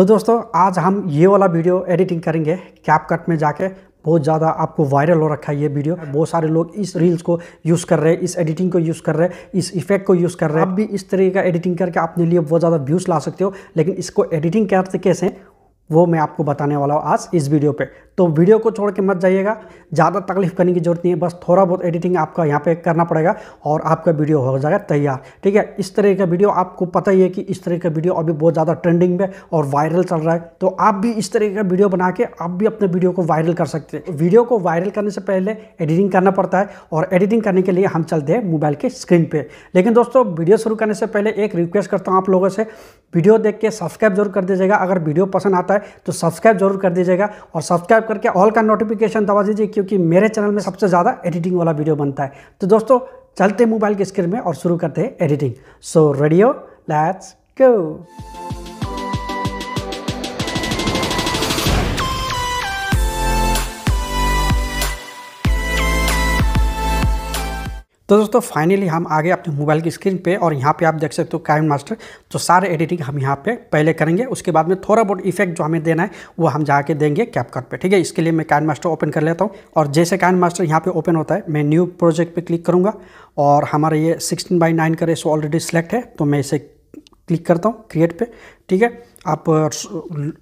तो दोस्तों आज हम ये वाला वीडियो एडिटिंग करेंगे कैप कट में जाके बहुत ज़्यादा आपको वायरल हो रखा है ये वीडियो बहुत सारे लोग इस रील्स को यूज़ कर रहे हैं इस एडिटिंग को यूज़ कर रहे हैं इस इफेक्ट को यूज़ कर रहे हैं आप भी इस तरीके का एडिटिंग करके अपने लिए बहुत ज़्यादा व्यूज़ ला सकते हो लेकिन इसको एडिटिंग करते कैसे वो मैं आपको बताने वाला हूँ आज इस वीडियो पर तो वीडियो को छोड़ के मत जाइएगा ज़्यादा तकलीफ करने की ज़रूरत नहीं है बस थोड़ा बहुत एडिटिंग आपका यहाँ पे करना पड़ेगा और आपका वीडियो हो जाएगा तैयार ठीक है इस तरह का वीडियो आपको पता ही है कि इस तरह का वीडियो अभी बहुत ज़्यादा ट्रेंडिंग में और वायरल चल रहा है तो आप भी इस तरह का वीडियो बना के आप भी अपने वीडियो को वायरल कर सकते हैं वीडियो को वायरल करने से पहले एडिटिंग करना पड़ता है और एडिटिंग करने के लिए हम चलते हैं मोबाइल के स्क्रीन पर लेकिन दोस्तों वीडियो शुरू करने से पहले एक रिक्वेस्ट करता हूँ आप लोगों से वीडियो देख के सब्सक्राइब जरूर कर दीजिएगा अगर वीडियो पसंद आता है तो सब्सक्राइब जरूर कर दीजिएगा और सब्सक्राइब करके ऑल का नोटिफिकेशन दबा दीजिए क्योंकि मेरे चैनल में सबसे ज़्यादा एडिटिंग वाला वीडियो बनता है तो दोस्तों चलते मोबाइल के स्क्रीन में और शुरू करते हैं editing so radio let's go तो दोस्तों फाइनली हम आगे अपने मोबाइल की स्क्रीन पे और यहाँ पे आप देख सकते हो काइन मास्टर तो सारे एडिटिंग हम यहाँ पे पहले करेंगे उसके बाद में थोड़ा बहुत इफेक्ट जो हमें देना है वो हम जाके देंगे कैपकट पे ठीक है इसके लिए मैं काइन मास्टर ओपन कर लेता हूँ और जैसे काइन मास्टर यहाँ पर ओपन होता है मैं न्यू प्रोजेक्ट पर क्लिक करूँगा और हमारा ये सिक्सटीन बाई नाइन का रेसो ऑलरेडी सिलेक्ट है तो मैं इसे क्लिक करता हूँ क्रिएट पर ठीक है आप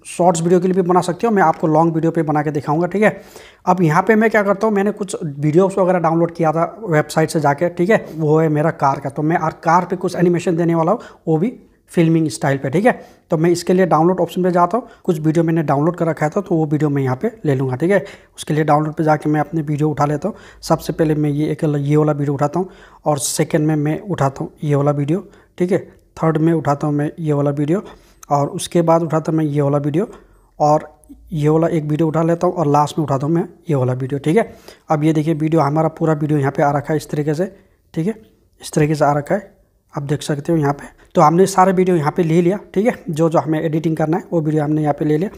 शॉर्ट्स वीडियो के लिए भी बना सकते हो मैं आपको लॉन्ग वीडियो पे बना के दिखाऊंगा ठीक है अब यहाँ पे मैं क्या करता हूँ मैंने कुछ वीडियोस वगैरह डाउनलोड किया था वेबसाइट से जाके ठीक है वो है मेरा कार का तो मैं और कार पे कुछ एनिमेशन देने वाला हूँ वो भी फिल्मिंग स्टाइल पे ठीक है तो मैं इसके लिए डाउनलोड ऑप्शन पे जाता हूँ कुछ वीडियो मैंने डाउनलोड कर रखा था तो, तो वो वीडियो मैं यहाँ पे ले लूँगा ठीक है उसके लिए डाउनलोड पे जाके मैं अपने वीडियो उठा लेता हूँ सबसे पहले मैं ये एक ये वाला वीडियो उठाता हूँ और सेकेंड में मैं उठाता हूँ ये वाला वीडियो ठीक है थर्ड में उठाता हूँ मैं ये वाला वीडियो और उसके बाद उठाता मैं ये वाला वीडियो और ये वाला एक वीडियो उठा लेता हूँ और लास्ट में उठाता हूँ मैं ये वाला वीडियो ठीक है अब ये देखिए वीडियो हमारा पूरा वीडियो यहाँ पे आ रखा है इस तरीके से ठीक है इस तरीके से आ रखा है आप देख सकते हो यहाँ पे तो हमने सारे वीडियो यहाँ पे ले लिया ठीक है जो जो हमें एडिटिंग करना है वो वीडियो हमने यहाँ पे ले लिया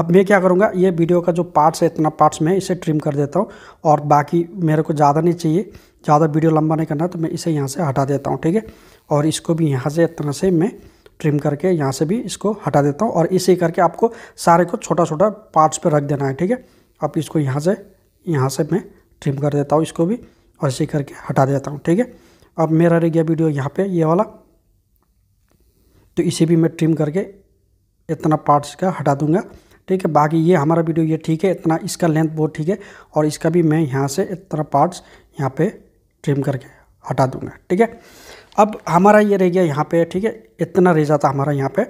अब मैं क्या करूँगा ये वीडियो का जो पार्ट्स है इतना पार्ट्स में इसे ट्रिम कर देता हूँ और बाकी मेरे को ज़्यादा नहीं चाहिए ज़्यादा वीडियो लंबा नहीं करना तो मैं इसे यहाँ से हटा देता हूँ ठीक है और इसको भी यहाँ से इतना से मैं ट्रिम करके यहाँ से भी इसको हटा देता हूँ और इसे करके आपको सारे को छोटा छोटा पार्ट्स पर रख देना है ठीक है अब इसको यहाँ से यहाँ से मैं ट्रिम कर देता हूँ इसको भी और इसे करके हटा देता हूँ ठीक है अब मेरा रह गया वीडियो यहाँ पे ये वाला तो इसे भी मैं ट्रिम करके इतना पार्ट्स का हटा दूँगा ठीक है बाकी ये हमारा वीडियो ये ठीक है इतना इसका लेंथ बहुत ठीक है और इसका भी मैं यहाँ से इतना पार्ट्स यहाँ पे ट्रिम करके हटा दूँगा ठीक है अब हमारा ये रह गया यहाँ पे ठीक है इतना रह जाता हमारा यहाँ पे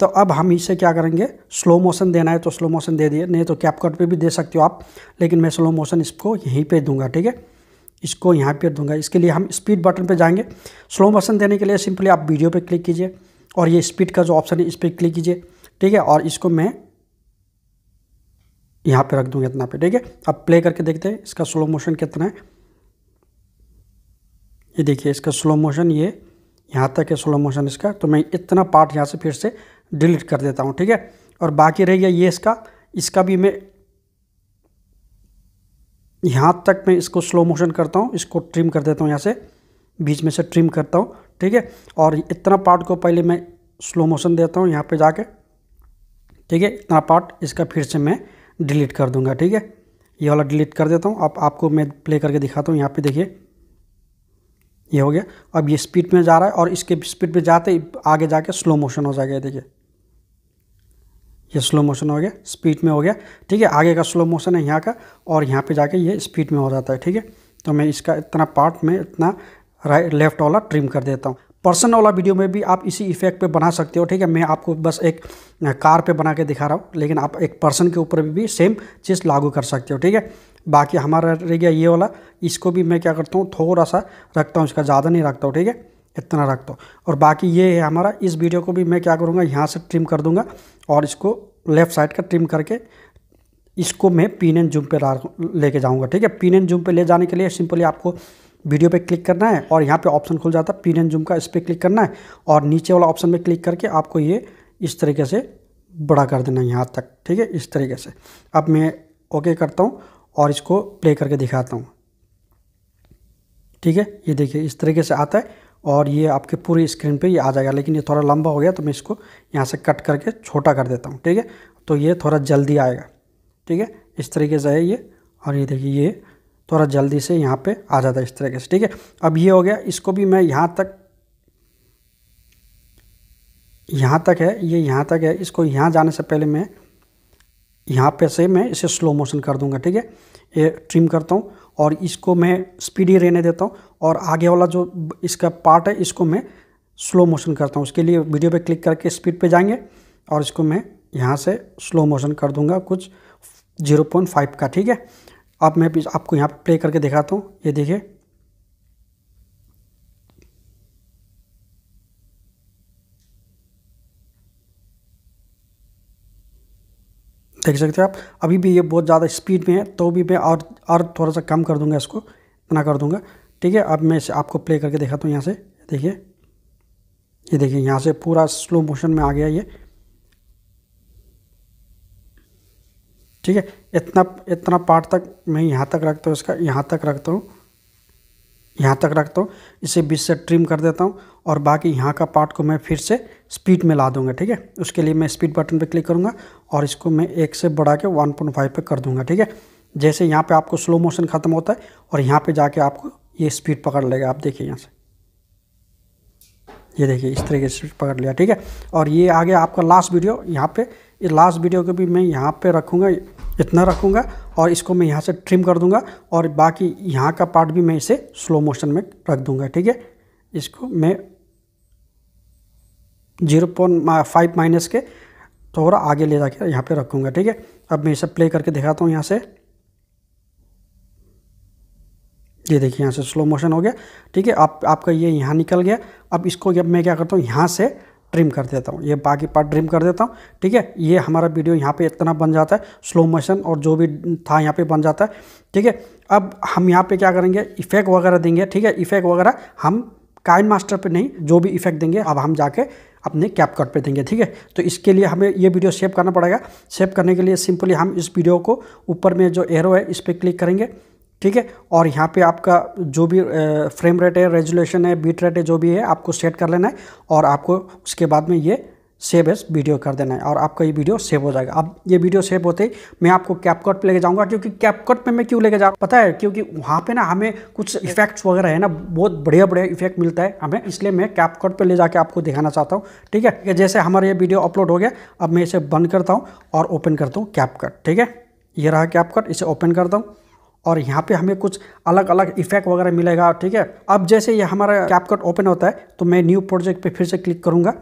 तो अब हम इसे क्या करेंगे स्लो मोशन देना है तो स्लो मोशन दे दिए नहीं तो कैप कट पे भी दे सकते हो आप लेकिन मैं स्लो मोशन इसको यहीं पे दूंगा ठीक है इसको यहाँ पे दूंगा इसके लिए हम स्पीड बटन पे जाएंगे स्लो मोशन देने के लिए सिंपली आप वीडियो पे क्लिक कीजिए और ये स्पीड का जो ऑप्शन है इस पर क्लिक कीजिए ठीक है और इसको मैं यहाँ पर रख दूँगा इतना पे ठीक है अब प्ले करके देखते हैं इसका स्लो मोशन कितना है ये देखिए इसका स्लो मोशन ये यहाँ तक है स्लो मोशन इसका तो मैं इतना पार्ट यहाँ से फिर से डिलीट कर देता हूँ ठीक है और बाकी रह गया ये इसका इसका भी मैं यहाँ तक मैं इसको स्लो मोशन करता हूँ इसको ट्रिम कर देता हूँ यहाँ से बीच में से ट्रिम करता हूँ ठीक है और इतना पार्ट को पहले मैं स्लो मोशन देता हूँ यहाँ पे जाके ठीक है इतना पार्ट इसका फिर से मैं डिलीट कर दूँगा ठीक है ये वाला डिलीट कर देता हूँ आप आपको मैं प्ले करके दिखाता हूँ यहाँ पर देखिए ये हो गया अब ये स्पीड में जा रहा है और इसके स्पीड में जाते आगे जाके स्लो मोशन हो जाएगा देखिए ये स्लो मोशन हो गया स्पीड में हो गया ठीक है आगे का स्लो मोशन है यहाँ का और यहाँ पे जाके ये स्पीड में हो जाता है ठीक है तो मैं इसका इतना पार्ट में इतना राइट लेफ्ट वाला ट्रिम कर देता हूँ पर्सन वाला वीडियो में भी आप इसी इफेक्ट पे बना सकते हो ठीक है मैं आपको बस एक कार पे बना के दिखा रहा हूँ लेकिन आप एक पर्सन के ऊपर भी, भी सेम चीज़ लागू कर सकते हो ठीक है बाकी हमारा रह गया ये वाला इसको भी मैं क्या करता हूँ थोड़ा सा रखता हूँ इसका ज़्यादा नहीं रखता हूँ ठीक है इतना रख दो और बाकी ये है हमारा इस वीडियो को भी मैं क्या करूँगा यहाँ से ट्रिम कर दूँगा और इसको लेफ़्ट साइड का ट्रिम करके इसको मैं पिन एंड जूम पे लेके जाऊँगा ठीक है पिन एंड जूम पे ले जाने के लिए सिंपली आपको वीडियो पे क्लिक करना है और यहाँ पे ऑप्शन खुल जाता है पिन एंड जूम का इस पर क्लिक करना है और नीचे वाला ऑप्शन में क्लिक करके आपको ये इस तरीके से बड़ा कर देना है यहाँ तक ठीक है इस तरीके से अब मैं ओके करता हूँ और इसको प्ले करके दिखाता हूँ ठीक है ये देखिए इस तरीके से आता है और ये आपके पूरी स्क्रीन पे ये आ जाएगा लेकिन ये थोड़ा लंबा हो गया तो मैं इसको यहाँ से कट करके छोटा कर देता हूँ ठीक है तो ये थोड़ा जल्दी आएगा ठीक है इस तरीके से है ये और ये देखिए ये थोड़ा जल्दी से यहाँ पे आ जाता है इस तरीके से ठीक है अब ये हो गया इसको भी मैं यहाँ तक यहाँ तक है ये यहाँ तक है इसको यहाँ जाने से पहले मैं यहाँ पे से मैं इसे स्लो मोशन कर दूंगा ठीक है ये ट्रिम करता हूँ और इसको मैं स्पीडी रहने देता हूँ और आगे वाला जो इसका पार्ट है इसको मैं स्लो मोशन करता हूँ उसके लिए वीडियो पे क्लिक करके स्पीड पे जाएंगे और इसको मैं यहाँ से स्लो मोशन कर दूंगा कुछ 0.5 का ठीक है अब मैं आपको यहाँ पर प्ले करके दिखाता हूँ ये देखिए देख सकते हो आप अभी भी ये बहुत ज़्यादा स्पीड में है तो भी मैं और और थोड़ा सा कम कर दूंगा इसको इतना कर दूंगा ठीक है अब मैं इसे आपको प्ले करके देखा हूँ यहाँ से देखिए ये देखिए यहाँ से पूरा स्लो मोशन में आ गया ये ठीक है इतना इतना पार्ट तक मैं यहाँ तक रखता हूँ इसका यहाँ तक रखता हूँ यहाँ तक रखता हूँ इसे बीच से ट्रिम कर देता हूँ और बाकी यहाँ का पार्ट को मैं फिर से स्पीड में ला दूँगा ठीक है उसके लिए मैं स्पीड बटन पर क्लिक करूँगा और इसको मैं एक से बढ़ा के वन पॉइंट फाइव पर कर दूंगा ठीक है जैसे यहाँ पे आपको स्लो मोशन ख़त्म होता है और यहाँ पे जाके आपको ये स्पीड पकड़ लेगा आप देखिए यहाँ से ये देखिए इस तरीके से पकड़ लिया ठीक है और ये आ गया आपका लास्ट वीडियो यहाँ पे ये लास्ट वीडियो को भी मैं यहाँ पे रखूँगा इतना रखूँगा और इसको मैं यहाँ से ट्रिम कर दूँगा और बाकी यहाँ का पार्ट भी मैं इसे स्लो मोशन में रख दूँगा ठीक है इसको मैं जीरो पॉइंट फाइव माइनस के थोड़ा आगे ले जाकर यहाँ पे रखूँगा ठीक है अब मैं इसे प्ले करके दिखाता हूँ यहाँ से ये देखिए यहाँ से स्लो मोशन हो गया ठीक है आप आपका ये यहाँ निकल गया अब इसको जब मैं क्या करता हूँ यहाँ से ट्रिम कर देता हूँ ये बाकी पार्ट ट्रिम कर देता हूँ ठीक है ये हमारा वीडियो यहाँ पे इतना बन जाता है स्लो मोशन और जो भी था यहाँ पे बन जाता है ठीक है अब हम यहाँ पे क्या करेंगे इफेक्ट वगैरह देंगे ठीक है इफेक्ट वगैरह हम काइन मास्टर पर नहीं जो भी इफेक्ट देंगे अब हम जाके अपने कैप कट पे देंगे ठीक है तो इसके लिए हमें ये वीडियो सेव करना पड़ेगा सेव करने के लिए सिंपली हम इस वीडियो को ऊपर में जो एरो है इस पर क्लिक करेंगे ठीक है और यहाँ पे आपका जो भी फ्रेम रेट है रेजुलेशन है बीट रेट है जो भी है आपको सेट कर लेना है और आपको उसके बाद में ये सेव एस वीडियो कर देना है और आपका ये वीडियो सेव हो जाएगा अब ये वीडियो सेव होते ही मैं आपको कैपकट पे लेके जाऊंगा क्योंकि कैपकट पे मैं क्यों लेके जा पता है क्योंकि वहाँ पे ना हमें कुछ इफेक्ट्स वगैरह है ना बहुत बढ़िया बढ़िया इफेक्ट मिलता है हमें इसलिए मैं कैपकट पे ले जाके आपको दिखाना चाहता हूँ ठीक है जैसे हमारा ये वीडियो अपलोड हो गया अब मैं इसे बंद करता हूँ और ओपन करता हूँ कैपकट ठीक है ये रहा कैपकट इसे ओपन करता हूँ और यहाँ पे हमें कुछ अलग अलग इफेक्ट वगैरह मिलेगा ठीक है अब जैसे ये हमारा कैपकट ओपन होता है तो मैं न्यू प्रोजेक्ट पे फिर से क्लिक करूँगा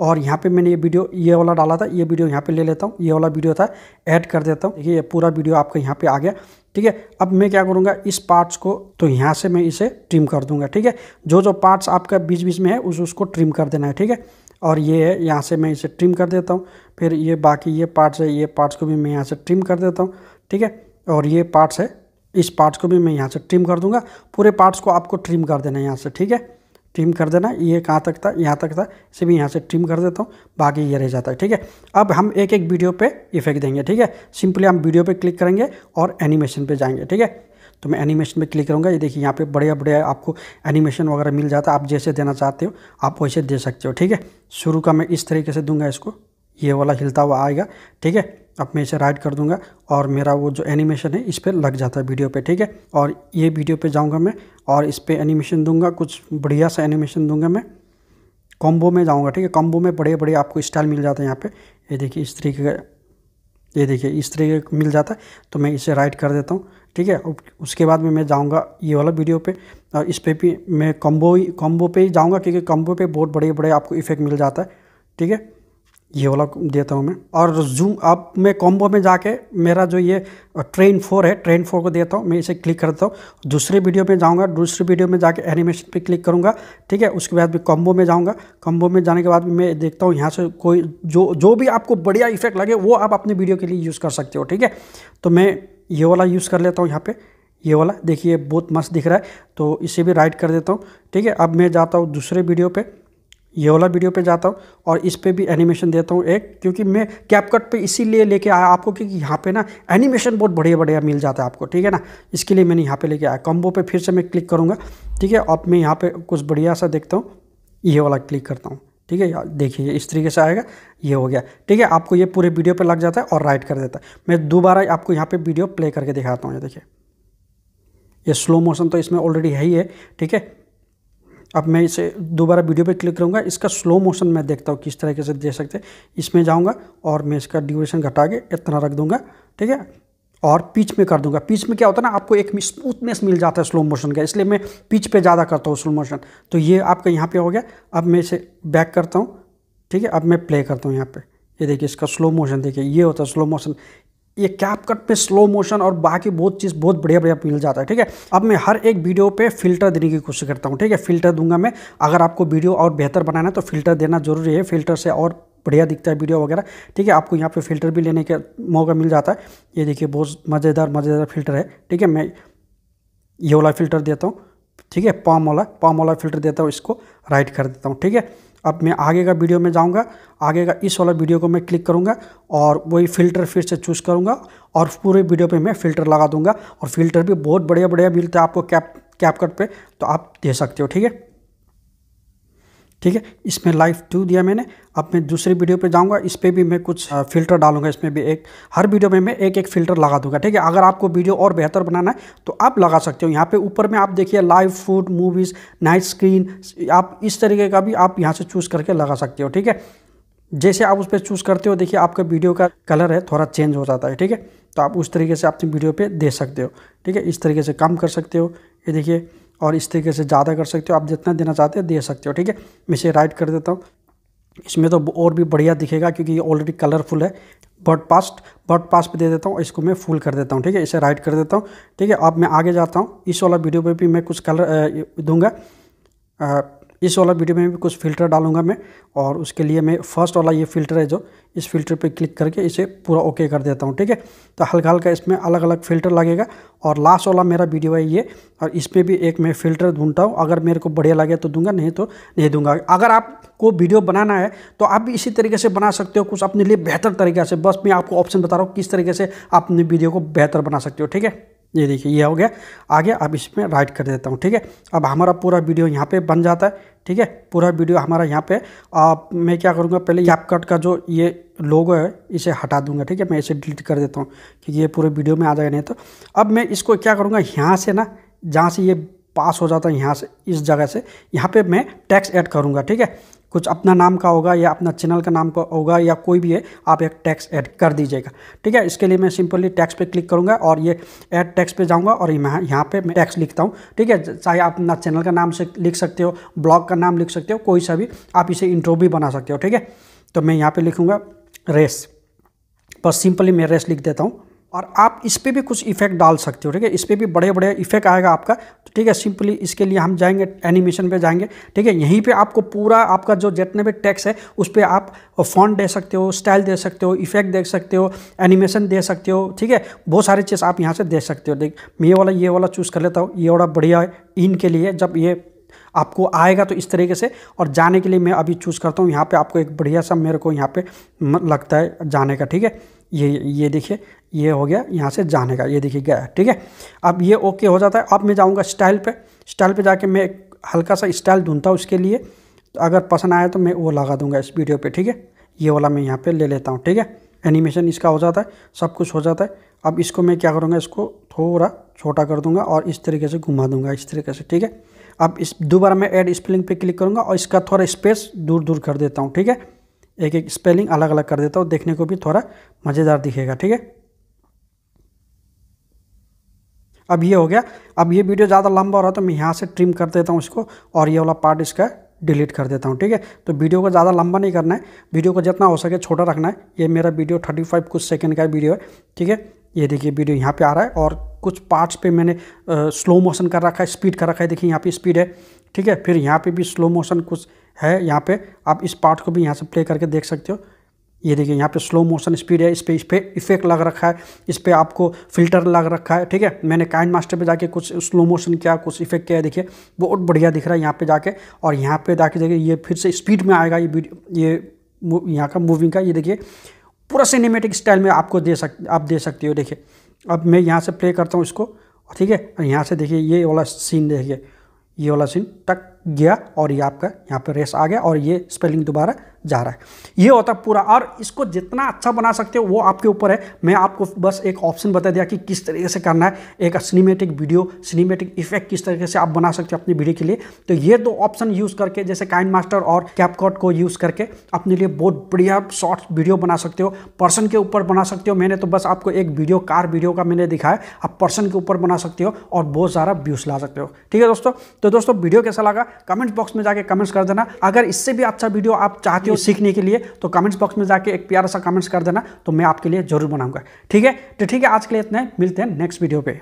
और यहाँ पे मैंने ये वीडियो ये वाला डाला था ये वीडियो यहाँ पे ले लेता हूँ ये वाला वीडियो था ऐड कर देता हूँ देखिए ये पूरा वीडियो आपका यहाँ पे आ गया ठीक है अब मैं क्या करूँगा इस पार्ट्स को तो यहाँ से मैं इसे ट्रिम कर दूँगा ठीक है जो जो पार्ट्स आपका बीच बीच में है उस उसको ट्रिम कर देना है ठीक है और ये है यहाँ से मैं इसे ट्रिम कर देता हूँ फिर ये बाकी ये पार्ट्स है ये पार्ट्स को भी मैं यहाँ से ट्रिम कर देता हूँ ठीक है और ये पार्ट्स है इस पार्ट्स को भी मैं यहाँ से ट्रिम कर दूँगा पूरे पार्ट्स को आपको ट्रिम कर देना है यहाँ से ठीक है ट्रिम कर देना ये कहाँ तक था यहाँ तक था इसे भी यहाँ से ट्रिम कर देता हूँ बाकी ये रह जाता है ठीक है अब हम एक एक वीडियो पे इफेक्ट देंगे ठीक है सिंपली हम वीडियो पे क्लिक करेंगे और एनिमेशन पे जाएंगे ठीक है तो मैं एनिमेशन पे क्लिक करूँगा ये देखिए यहाँ पे बढ़िया बढ़िया आपको एनिमेशन वगैरह मिल जाता है आप जैसे देना चाहते हो आप वैसे दे सकते हो ठीक है शुरू का मैं इस तरीके से दूंगा इसको ये वाला हिलता हुआ आएगा ठीक है अब मैं इसे राइट कर दूंगा और मेरा वो जो एनिमेशन है इस पर लग जाता है वीडियो पे ठीक है और ये वीडियो पे जाऊंगा मैं और इस पर एनिमेशन दूंगा कुछ बढ़िया सा एनिमेशन दूंगा मैं कॉम्बो में जाऊंगा ठीक है कॉम्बो में बड़े बड़े आपको स्टाइल मिल जाते हैं यहाँ पे ये देखिए इस तरीके का ये देखिए इस तरीके का मिल जाता है तो मैं इसे राइट कर देता हूँ ठीक है उसके बाद में मैं जाऊँगा ये वाला वीडियो पर और इस पर भी मैं कॉम्बो ही कॉम्बो पर ही जाऊँगा क्योंकि कॉम्बो पर बहुत बड़े बड़े आपको इफेक्ट मिल जाता है ठीक है ये वाला देता हूँ मैं और जूम अब मैं कॉम्बो में जाके मेरा जो ये ट्रेन फोर है ट्रेन फोर को देता हूँ मैं इसे क्लिक करता हूँ दूसरे वीडियो में जाऊँगा दूसरे वीडियो में जाके एनिमेशन पे क्लिक करूँगा ठीक है उसके बाद भी कॉम्बो में जाऊँगा कॉम्बो में जाने के बाद भी मैं देखता हूँ यहाँ से कोई जो जो भी आपको बढ़िया इफेक्ट लगे वो आप अपने वीडियो के लिए यूज़ कर सकते हो ठीक है तो मैं ये वाला यूज़ कर लेता हूँ यहाँ पर ये वाला देखिए बहुत मस्त दिख रहा है तो इसे भी राइट कर देता हूँ ठीक है अब मैं जाता हूँ दूसरे वीडियो पर ये वाला वीडियो पे जाता हूँ और इस पर भी एनिमेशन देता हूँ एक क्योंकि मैं कैपकट पे इसीलिए लेके आया आपको क्योंकि यहाँ पे ना एनिमेशन बहुत बढ़िया बढ़िया मिल जाता है आपको ठीक है ना इसके लिए मैंने यहाँ पे लेके आया कॉम्बो पे फिर से मैं क्लिक करूँगा ठीक है अब मैं यहाँ पे कुछ बढ़िया सा देखता हूँ ये वाला क्लिक करता हूँ ठीक है देखिए इस तरीके से आएगा ये हो गया ठीक है आपको ये पूरे वीडियो पर लग जाता है और राइट कर देता है मैं दोबारा आपको यहाँ पर वीडियो प्ले करके दिखाता हूँ ये देखिए ये स्लो मोशन तो इसमें ऑलरेडी है ही है ठीक है अब मैं इसे दोबारा वीडियो पे क्लिक करूँगा इसका स्लो मोशन मैं देखता हूँ किस तरीके से दे सकते हैं इसमें जाऊँगा और मैं इसका ड्यूरेशन घटा के इतना रख दूँगा ठीक है और पिच में कर दूंगा पिच में क्या होता है ना आपको एक स्मूथनेस मिल जाता है स्लो मोशन का इसलिए मैं पिच पे ज़्यादा करता हूँ स्लो मोशन तो ये आपका यहाँ पे हो गया अब मैं इसे बैक करता हूँ ठीक है अब मैं प्ले करता हूँ यहाँ पे ये देखिए इसका स्लो मोशन देखिए ये होता है स्लो मोशन ये कैप कट पे स्लो मोशन और बाकी बहुत चीज़ बहुत बढ़िया बढ़िया मिल जाता है ठीक है अब मैं हर एक वीडियो पे फिल्टर देने की कोशिश करता हूँ ठीक है फिल्टर दूंगा मैं अगर आपको वीडियो और बेहतर बनाना है तो फिल्टर देना ज़रूरी है फिल्टर से और बढ़िया दिखता है वीडियो वगैरह ठीक है आपको यहाँ पे फिल्टर भी लेने का मौका मिल जाता है ये देखिए बहुत मज़ेदार मज़ेदार फिल्टर है ठीक है मैं ये वाला फिल्टर देता हूँ ठीक है पाम वाला पाम वाला फिल्टर देता हूँ इसको राइट कर देता हूँ ठीक है अब मैं आगे का वीडियो में जाऊंगा आगे का इस वाला वीडियो को मैं क्लिक करूंगा और वही फ़िल्टर फिर से चूज़ करूंगा और पूरे वीडियो पे मैं फ़िल्टर लगा दूंगा और फ़िल्टर भी बहुत बढ़िया बढ़िया मिलता है आपको कैप कैप कट पर तो आप दे सकते हो ठीक है ठीक है इसमें लाइव टू दिया मैंने अब मैं दूसरी वीडियो पे जाऊंगा इस पर भी मैं कुछ फिल्टर डालूंगा इसमें भी एक हर वीडियो में मैं एक एक फिल्टर लगा दूंगा ठीक है अगर आपको वीडियो और बेहतर बनाना है तो आप लगा सकते हो यहाँ पे ऊपर में आप देखिए live food movies night screen आप इस तरीके का भी आप यहाँ से चूज़ करके लगा सकते हो ठीक है जैसे आप उस पर चूज़ करते हो देखिए आपका वीडियो का कलर है थोड़ा चेंज हो जाता है ठीक है तो आप उस तरीके से अपनी वीडियो पर दे सकते हो ठीक है इस तरीके से काम कर सकते हो ये देखिए और इस तरीके से ज़्यादा कर सकते हो आप जितना देना चाहते हो दे सकते हो ठीक है मैं इसे राइट कर देता हूँ इसमें तो और भी बढ़िया दिखेगा क्योंकि ये ऑलरेडी कलरफुल है बर्ड पास्ट बर्ड पास पे दे देता हूँ इसको मैं फुल कर देता हूँ ठीक है इसे राइट कर देता हूँ ठीक है अब मैं आगे जाता हूँ इस वाला वीडियो पे भी मैं कुछ कलर दूंगा इस वाला वीडियो में भी कुछ फिल्टर डालूंगा मैं और उसके लिए मैं फर्स्ट वाला ये फिल्टर है जो इस फिल्टर पे क्लिक करके इसे पूरा ओके कर देता हूँ ठीक है तो हल्का हल्का इसमें अलग अलग फ़िल्टर लगेगा और लास्ट वाला मेरा वीडियो है ये और इसमें भी एक मैं फ़िल्टर ढूंढता हूँ अगर मेरे को बढ़िया लगे तो दूंगा नहीं तो नहीं दूंगा अगर आपको वीडियो बनाना है तो आप भी इसी तरीके से बना सकते हो कुछ अपने लिए बेहतर तरीके से बस मैं आपको ऑप्शन बता रहा हूँ किस तरीके से आप अपने वीडियो को बेहतर बना सकते हो ठीक है ये देखिए ये हो गया आगे अब इसमें राइट कर देता हूँ ठीक है अब हमारा पूरा वीडियो यहाँ पे बन जाता है ठीक है पूरा वीडियो हमारा यहाँ पे आप मैं क्या करूँगा पहले यहाँ कट का जो ये लोगो है इसे हटा दूंगा ठीक है मैं इसे डिलीट कर देता हूँ क्योंकि ये पूरे वीडियो में आ जाएगा नहीं तो अब मैं इसको क्या करूँगा यहाँ से ना जहाँ से ये पास हो जाता है यहाँ से इस जगह से यहाँ पे मैं टैक्स ऐड करूँगा ठीक है कुछ अपना नाम का होगा या अपना चैनल का नाम का होगा या कोई भी है आप एक टैक्स ऐड कर दीजिएगा ठीक है इसके लिए मैं सिंपली टैक्स पे क्लिक करूँगा और ये ऐड टैक्स पे जाऊँगा और यहाँ पे मैं टैक्स लिखता हूँ ठीक है चाहे आप अपना चैनल का नाम से लिख सकते हो ब्लॉग का नाम लिख सकते हो कोई सा भी आप इसे इंट्रो भी बना सकते हो ठीक है तो मैं यहाँ पर लिखूँगा रेस बस सिंपली मैं रेस लिख देता हूँ और आप इस पर भी कुछ इफेक्ट डाल सकते हो ठीक है इस पर भी बड़े बड़े इफेक्ट आएगा आपका ठीक है सिंपली इसके लिए हम जाएंगे एनिमेशन पे जाएंगे ठीक है यहीं पे आपको पूरा आपका जो जितने भी टैक्स है उस पर आप फॉन्ट दे सकते हो स्टाइल दे सकते हो इफेक्ट दे सकते हो एनिमेशन दे सकते हो ठीक है बहुत सारी चीज़ आप यहाँ से दे सकते हो देख मैं ये वाला ये वाला चूज़ कर लेता हूँ ये वाला बढ़िया है इनके लिए जब ये आपको आएगा तो इस तरीके से और जाने के लिए मैं अभी चूज़ करता हूँ यहाँ पे आपको एक बढ़िया सा मेरे को यहाँ पे लगता है जाने का ठीक है ये ये देखिए ये हो गया यहाँ से जाने का ये देखिए गया ठीक है अब ये ओके हो जाता है अब मैं जाऊँगा स्टाइल पर स्टाइल पर जाके मैं एक हल्का सा स्टाइल ढूंढता हूँ उसके लिए तो अगर पसंद आया तो मैं वो लगा दूँगा इस वीडियो पर ठीक है ये वाला मैं यहाँ पर ले लेता हूँ ठीक है एनिमेशन इसका हो जाता है सब कुछ हो जाता है अब इसको मैं क्या करूँगा इसको थोड़ा छोटा कर दूंगा और इस तरीके से घुमा दूंगा इस तरीके से ठीक है अब इस दोबारा मैं ऐड स्पेलिंग पे क्लिक करूँगा और इसका थोड़ा स्पेस दूर दूर कर देता हूँ ठीक है एक एक स्पेलिंग अलग अलग कर देता हूँ देखने को भी थोड़ा मज़ेदार दिखेगा ठीक है अब ये हो गया अब ये वीडियो ज़्यादा लंबा हो रहा है तो मैं यहाँ से ट्रिम कर देता हूँ इसको और ये वाला पार्ट इसका डिलीट कर देता हूँ ठीक है तो वीडियो को ज़्यादा लंबा नहीं करना है वीडियो को जितना हो सके छोटा रखना है ये मेरा वीडियो थर्टी फाइव कुछ सेकेंड का वीडियो है ठीक है ये देखिए वीडियो यहाँ पे आ रहा है और कुछ पार्ट्स पे मैंने स्लो मोशन कर रखा है स्पीड कर रखा है देखिए यहाँ पे स्पीड है ठीक है फिर यहाँ पे भी स्लो मोशन कुछ है यहाँ पे आप इस पार्ट को भी यहाँ से प्ले करके देख सकते हो ये देखिए यहाँ पे स्लो मोशन स्पीड है इस पर इस पर इफेक्ट लग रखा है इस पर आपको फिल्टर लग रखा है ठीक है मैंने काइंड मास्टर पर जाके कुछ स्लो मोशन किया कुछ इफेक्ट किया देखिए बहुत बढ़िया दिख रहा है यहाँ पर जाके और यहाँ पर जाके देखिए ये फिर से स्पीड में आएगा ये वीडियो ये यहाँ का मूविंग का ये देखिए पूरा सिनेमेटिक स्टाइल में आपको दे सक आप दे सकते हो देखिए अब मैं यहाँ से प्ले करता हूँ इसको ठीक है और यहाँ से देखिए ये वाला सीन देखिए ये वाला सीन टक गया और ये आपका यहाँ पे रेस आ गया और ये स्पेलिंग दोबारा जा रहा है ये होता है पूरा और इसको जितना अच्छा बना सकते हो वो आपके ऊपर है मैं आपको बस एक ऑप्शन बता दिया कि किस तरीके से करना है एक सिनेमेटिक वीडियो सिनेमेटिक इफेक्ट किस तरीके से आप बना सकते हो अपनी वीडियो के लिए तो ये दो ऑप्शन यूज़ करके जैसे काइन मास्टर और कैपकॉट को यूज़ करके अपने लिए बहुत बढ़िया शॉर्ट वीडियो बना सकते हो पर्सन के ऊपर बना सकते हो मैंने तो बस आपको एक वीडियो कार वीडियो का मैंने दिखाया आप पर्सन के ऊपर बना सकते हो और बहुत सारा व्यूज़ ला सकते हो ठीक है दोस्तों तो दोस्तों वीडियो कैसा लगा कमेंट्स बॉक्स में जाके कमेंट्स कर देना अगर इससे भी अच्छा वीडियो आप चाहते हो सीखने के लिए तो कमेंट्स बॉक्स में जाके एक प्यारा सा कमेंट्स कर देना तो मैं आपके लिए जरूर बनाऊंगा ठीक है तो ठीक है आज के लिए इतना मिलते हैं नेक्स्ट वीडियो पर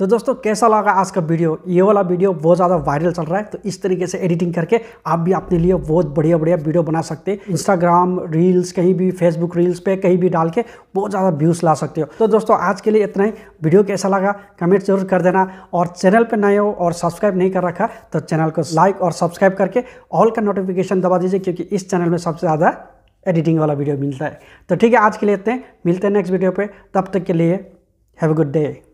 तो दोस्तों कैसा लगा आज का वीडियो ये वाला वीडियो बहुत ज़्यादा वायरल चल रहा है तो इस तरीके से एडिटिंग करके आप भी अपने लिए बहुत बढ़िया बढ़िया वीडियो बना सकते हैं इंस्टाग्राम रील्स कहीं भी फेसबुक रील्स पे कहीं भी डाल के बहुत ज़्यादा व्यूज़ ला सकते हो तो दोस्तों आज के लिए इतना ही वीडियो कैसा लगा कमेंट जरूर कर देना और चैनल पर नए हो और सब्सक्राइब नहीं कर रखा तो चैनल को लाइक और सब्सक्राइब करके ऑल का नोटिफिकेशन दबा दीजिए क्योंकि इस चैनल में सबसे ज़्यादा एडिटिंग वाला वीडियो मिलता है तो ठीक है आज के लिए इतने मिलते हैं नेक्स्ट वीडियो पर तब तक के लिए हैव अ गुड डे